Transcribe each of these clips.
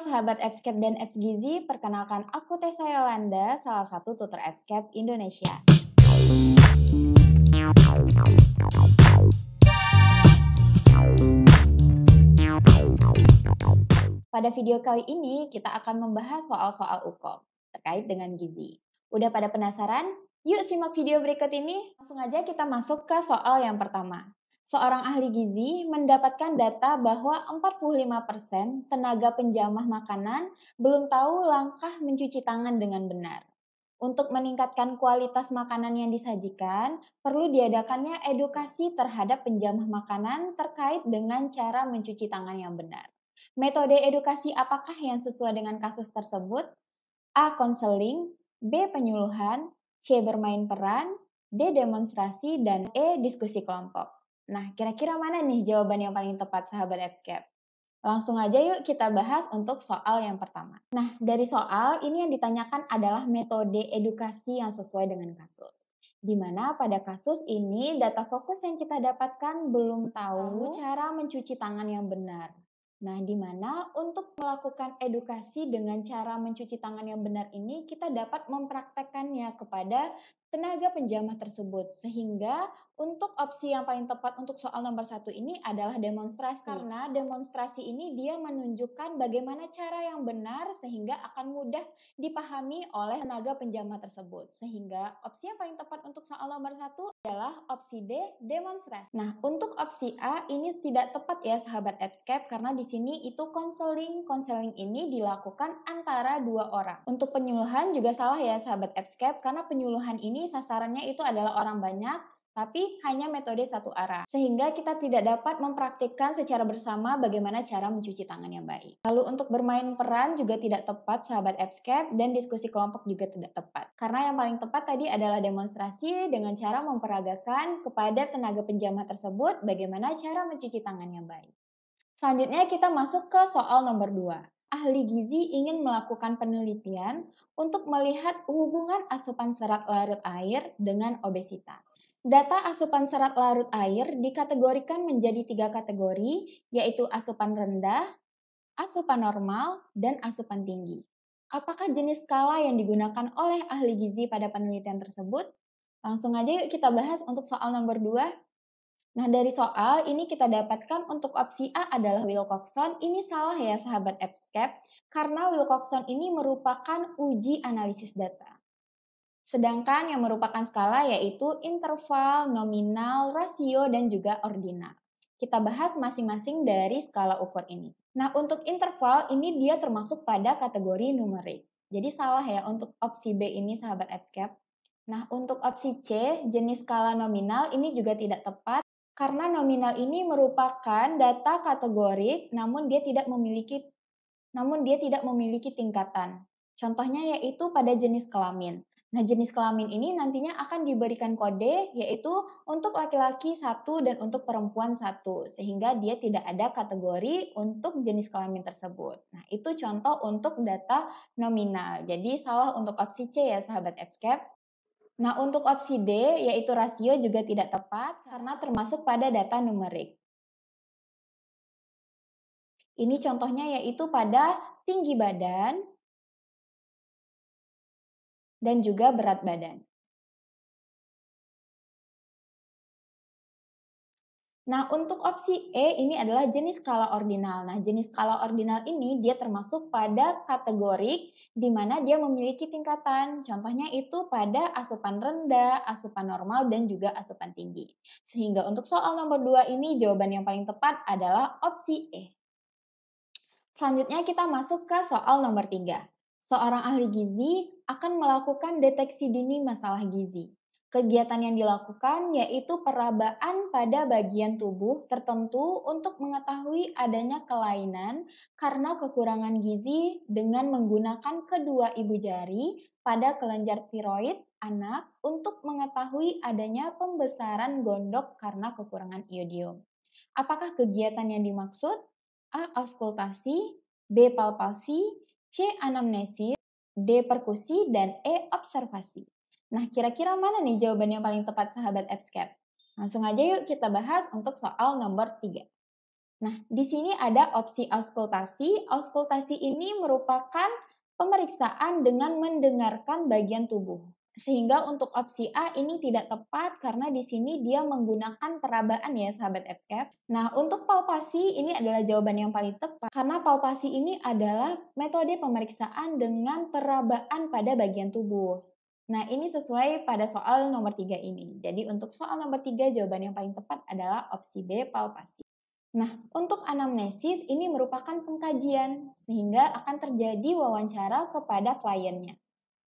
sahabat Fscape dan Gizi, perkenalkan aku Tessa Yolanda, salah satu tutor Fscape Indonesia. Pada video kali ini, kita akan membahas soal-soal UKOM terkait dengan gizi. Udah pada penasaran? Yuk simak video berikut ini. Langsung aja kita masuk ke soal yang pertama seorang ahli gizi mendapatkan data bahwa 45% tenaga penjamah makanan belum tahu langkah mencuci tangan dengan benar. Untuk meningkatkan kualitas makanan yang disajikan, perlu diadakannya edukasi terhadap penjamah makanan terkait dengan cara mencuci tangan yang benar. Metode edukasi apakah yang sesuai dengan kasus tersebut? A. Konseling, B. Penyuluhan, C. Bermain peran, D. Demonstrasi, dan E. Diskusi kelompok. Nah, kira-kira mana nih jawaban yang paling tepat sahabat Epscape? Langsung aja yuk kita bahas untuk soal yang pertama. Nah, dari soal ini yang ditanyakan adalah metode edukasi yang sesuai dengan kasus. Di mana pada kasus ini data fokus yang kita dapatkan belum tahu cara mencuci tangan yang benar. Nah, di mana untuk melakukan edukasi dengan cara mencuci tangan yang benar ini, kita dapat mempraktekannya kepada tenaga penjamah tersebut. Sehingga untuk opsi yang paling tepat untuk soal nomor satu ini adalah demonstrasi. Karena demonstrasi ini dia menunjukkan bagaimana cara yang benar sehingga akan mudah dipahami oleh tenaga penjamah tersebut. Sehingga opsi yang paling tepat untuk soal nomor satu adalah opsi D, demonstrasi. Nah, untuk opsi A ini tidak tepat ya sahabat Edscape karena di sini itu konseling. Konseling ini dilakukan antara dua orang. Untuk penyuluhan juga salah ya sahabat Edscape karena penyuluhan ini sasarannya itu adalah orang banyak, tapi hanya metode satu arah, sehingga kita tidak dapat mempraktikkan secara bersama bagaimana cara mencuci tangan yang baik. Lalu untuk bermain peran juga tidak tepat sahabat EBSCAP dan diskusi kelompok juga tidak tepat. Karena yang paling tepat tadi adalah demonstrasi dengan cara memperagakan kepada tenaga penjamah tersebut bagaimana cara mencuci tangan yang baik. Selanjutnya kita masuk ke soal nomor 2 ahli gizi ingin melakukan penelitian untuk melihat hubungan asupan serat larut air dengan obesitas. Data asupan serat larut air dikategorikan menjadi tiga kategori, yaitu asupan rendah, asupan normal, dan asupan tinggi. Apakah jenis skala yang digunakan oleh ahli gizi pada penelitian tersebut? Langsung aja yuk kita bahas untuk soal nomor 2, Nah, dari soal ini kita dapatkan untuk opsi A adalah Wilcoxon. Ini salah ya sahabat EBSCAP, karena Wilcoxon ini merupakan uji analisis data. Sedangkan yang merupakan skala yaitu interval, nominal, rasio, dan juga ordinal. Kita bahas masing-masing dari skala ukur ini. Nah, untuk interval ini dia termasuk pada kategori numerik. Jadi salah ya untuk opsi B ini sahabat EBSCAP. Nah, untuk opsi C, jenis skala nominal ini juga tidak tepat karena nominal ini merupakan data kategori, namun dia tidak memiliki namun dia tidak memiliki tingkatan. Contohnya yaitu pada jenis kelamin. Nah, jenis kelamin ini nantinya akan diberikan kode yaitu untuk laki-laki satu dan untuk perempuan satu sehingga dia tidak ada kategori untuk jenis kelamin tersebut. Nah, itu contoh untuk data nominal. Jadi salah untuk opsi C ya sahabat Fscape. Nah, untuk opsi D, yaitu rasio juga tidak tepat karena termasuk pada data numerik. Ini contohnya yaitu pada tinggi badan dan juga berat badan. Nah, untuk opsi E ini adalah jenis skala ordinal. Nah, jenis skala ordinal ini dia termasuk pada kategori di mana dia memiliki tingkatan. Contohnya itu pada asupan rendah, asupan normal, dan juga asupan tinggi. Sehingga untuk soal nomor 2 ini jawaban yang paling tepat adalah opsi E. Selanjutnya kita masuk ke soal nomor 3. Seorang ahli gizi akan melakukan deteksi dini masalah gizi. Kegiatan yang dilakukan yaitu perabaan pada bagian tubuh tertentu untuk mengetahui adanya kelainan karena kekurangan gizi dengan menggunakan kedua ibu jari pada kelenjar tiroid anak untuk mengetahui adanya pembesaran gondok karena kekurangan iodium. Apakah kegiatan yang dimaksud? A. Auskultasi B. Palpasi C. Anamnesis D. Perkusi dan E. Observasi Nah, kira-kira mana nih jawaban yang paling tepat sahabat Appscape? Langsung aja yuk kita bahas untuk soal nomor 3. Nah, di sini ada opsi auskultasi. Auskultasi ini merupakan pemeriksaan dengan mendengarkan bagian tubuh. Sehingga untuk opsi A ini tidak tepat karena di sini dia menggunakan perabaan ya sahabat EBSCAP. Nah, untuk palpasi ini adalah jawaban yang paling tepat karena palpasi ini adalah metode pemeriksaan dengan perabaan pada bagian tubuh. Nah, ini sesuai pada soal nomor tiga ini. Jadi, untuk soal nomor tiga jawaban yang paling tepat adalah opsi B, palpasi. Nah, untuk anamnesis ini merupakan pengkajian, sehingga akan terjadi wawancara kepada kliennya.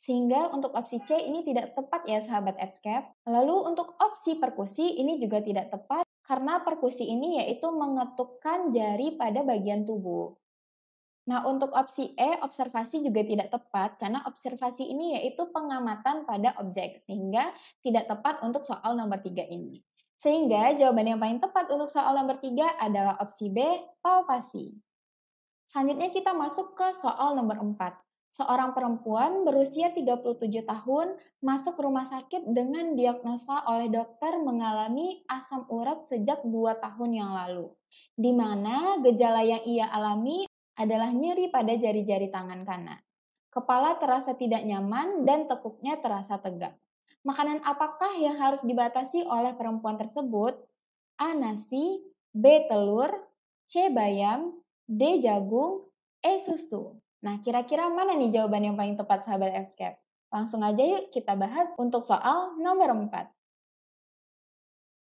Sehingga untuk opsi C ini tidak tepat ya sahabat EBSCAP. Lalu untuk opsi perkusi ini juga tidak tepat karena perkusi ini yaitu mengetukkan jari pada bagian tubuh. Nah, untuk opsi E, observasi juga tidak tepat karena observasi ini yaitu pengamatan pada objek, sehingga tidak tepat untuk soal nomor tiga ini. Sehingga iya. jawaban yang paling tepat untuk soal nomor tiga adalah opsi B, palpasi. Selanjutnya kita masuk ke soal nomor empat Seorang perempuan berusia 37 tahun masuk rumah sakit dengan diagnosa oleh dokter mengalami asam urat sejak dua tahun yang lalu di mana gejala yang ia alami adalah nyeri pada jari-jari tangan kanan. Kepala terasa tidak nyaman dan tekuknya terasa tegak. Makanan apakah yang harus dibatasi oleh perempuan tersebut? A. Nasi, B. Telur, C. Bayam, D. Jagung, E. Susu. Nah, kira-kira mana nih jawaban yang paling tepat sahabat FSCAP? Langsung aja yuk kita bahas untuk soal nomor 4.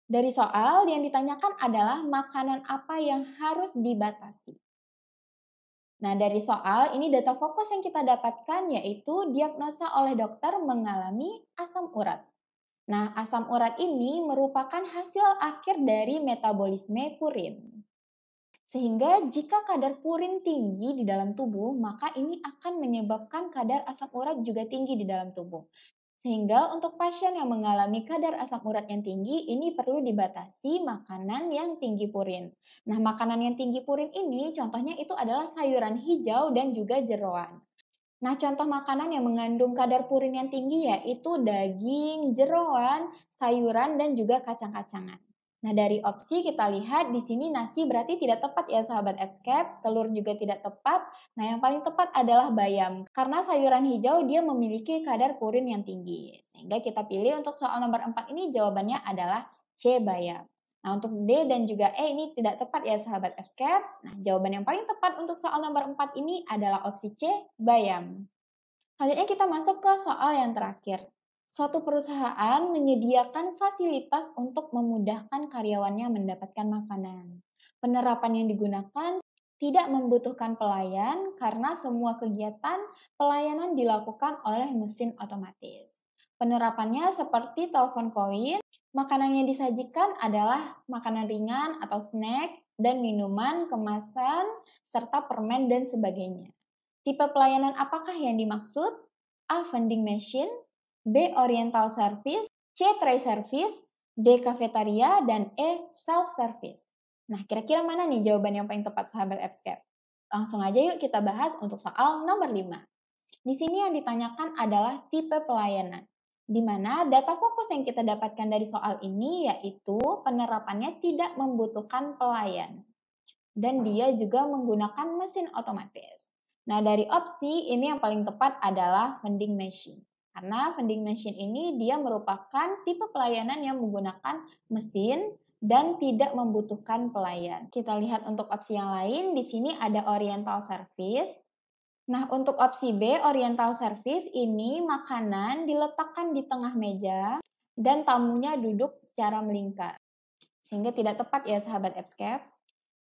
Dari soal yang ditanyakan adalah makanan apa yang harus dibatasi. Nah, dari soal ini data fokus yang kita dapatkan yaitu diagnosa oleh dokter mengalami asam urat. Nah, asam urat ini merupakan hasil akhir dari metabolisme purin. Sehingga jika kadar purin tinggi di dalam tubuh, maka ini akan menyebabkan kadar asam urat juga tinggi di dalam tubuh. Sehingga untuk pasien yang mengalami kadar asam urat yang tinggi, ini perlu dibatasi makanan yang tinggi purin. Nah, makanan yang tinggi purin ini contohnya itu adalah sayuran hijau dan juga jeroan. Nah, contoh makanan yang mengandung kadar purin yang tinggi yaitu daging, jeroan, sayuran, dan juga kacang-kacangan. Nah, dari opsi kita lihat di sini nasi berarti tidak tepat ya sahabat FSCAP, telur juga tidak tepat. Nah, yang paling tepat adalah bayam karena sayuran hijau dia memiliki kadar purin yang tinggi. Sehingga kita pilih untuk soal nomor 4 ini jawabannya adalah C bayam. Nah, untuk D dan juga E ini tidak tepat ya sahabat FSCAP. Nah, jawaban yang paling tepat untuk soal nomor 4 ini adalah opsi C, bayam. Selanjutnya kita masuk ke soal yang terakhir suatu perusahaan menyediakan fasilitas untuk memudahkan karyawannya mendapatkan makanan. Penerapan yang digunakan tidak membutuhkan pelayan karena semua kegiatan pelayanan dilakukan oleh mesin otomatis. Penerapannya seperti telepon koin, makanan yang disajikan adalah makanan ringan atau snack dan minuman, kemasan, serta permen dan sebagainya. Tipe pelayanan apakah yang dimaksud? A. Vending machine B. Oriental Service, C. Tray Service, D. cafeteria dan E. Self Service. Nah, kira-kira mana nih jawaban yang paling tepat sahabat Epscape? Langsung aja yuk kita bahas untuk soal nomor 5. Di sini yang ditanyakan adalah tipe pelayanan, di mana data fokus yang kita dapatkan dari soal ini yaitu penerapannya tidak membutuhkan pelayan. Dan dia juga menggunakan mesin otomatis. Nah, dari opsi ini yang paling tepat adalah vending machine. Karena vending machine ini dia merupakan tipe pelayanan yang menggunakan mesin dan tidak membutuhkan pelayan. Kita lihat untuk opsi yang lain, di sini ada Oriental Service. Nah, untuk opsi B, Oriental Service ini makanan diletakkan di tengah meja dan tamunya duduk secara melingkar. Sehingga tidak tepat ya sahabat Epscape.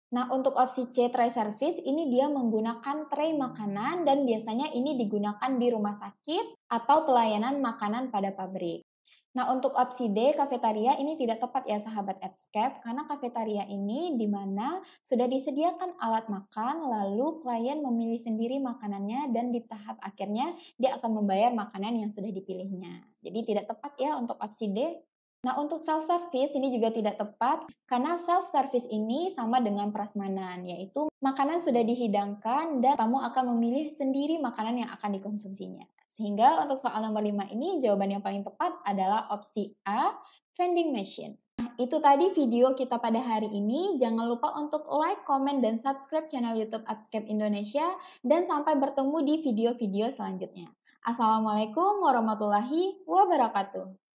Nah, untuk opsi C tray service ini dia menggunakan tray makanan dan biasanya ini digunakan di rumah sakit atau pelayanan makanan pada pabrik. Nah, untuk opsi D, kafetaria ini tidak tepat ya sahabat Edscape karena kafetaria ini di mana sudah disediakan alat makan, lalu klien memilih sendiri makanannya dan di tahap akhirnya dia akan membayar makanan yang sudah dipilihnya. Jadi tidak tepat ya untuk opsi D. Nah, untuk self-service ini juga tidak tepat karena self-service ini sama dengan prasmanan, yaitu makanan sudah dihidangkan dan kamu akan memilih sendiri makanan yang akan dikonsumsinya. Sehingga untuk soal nomor 5 ini jawaban yang paling tepat adalah opsi A, vending machine. Nah, itu tadi video kita pada hari ini. Jangan lupa untuk like, comment, dan subscribe channel YouTube Upscape Indonesia. Dan sampai bertemu di video-video selanjutnya. Assalamualaikum warahmatullahi wabarakatuh.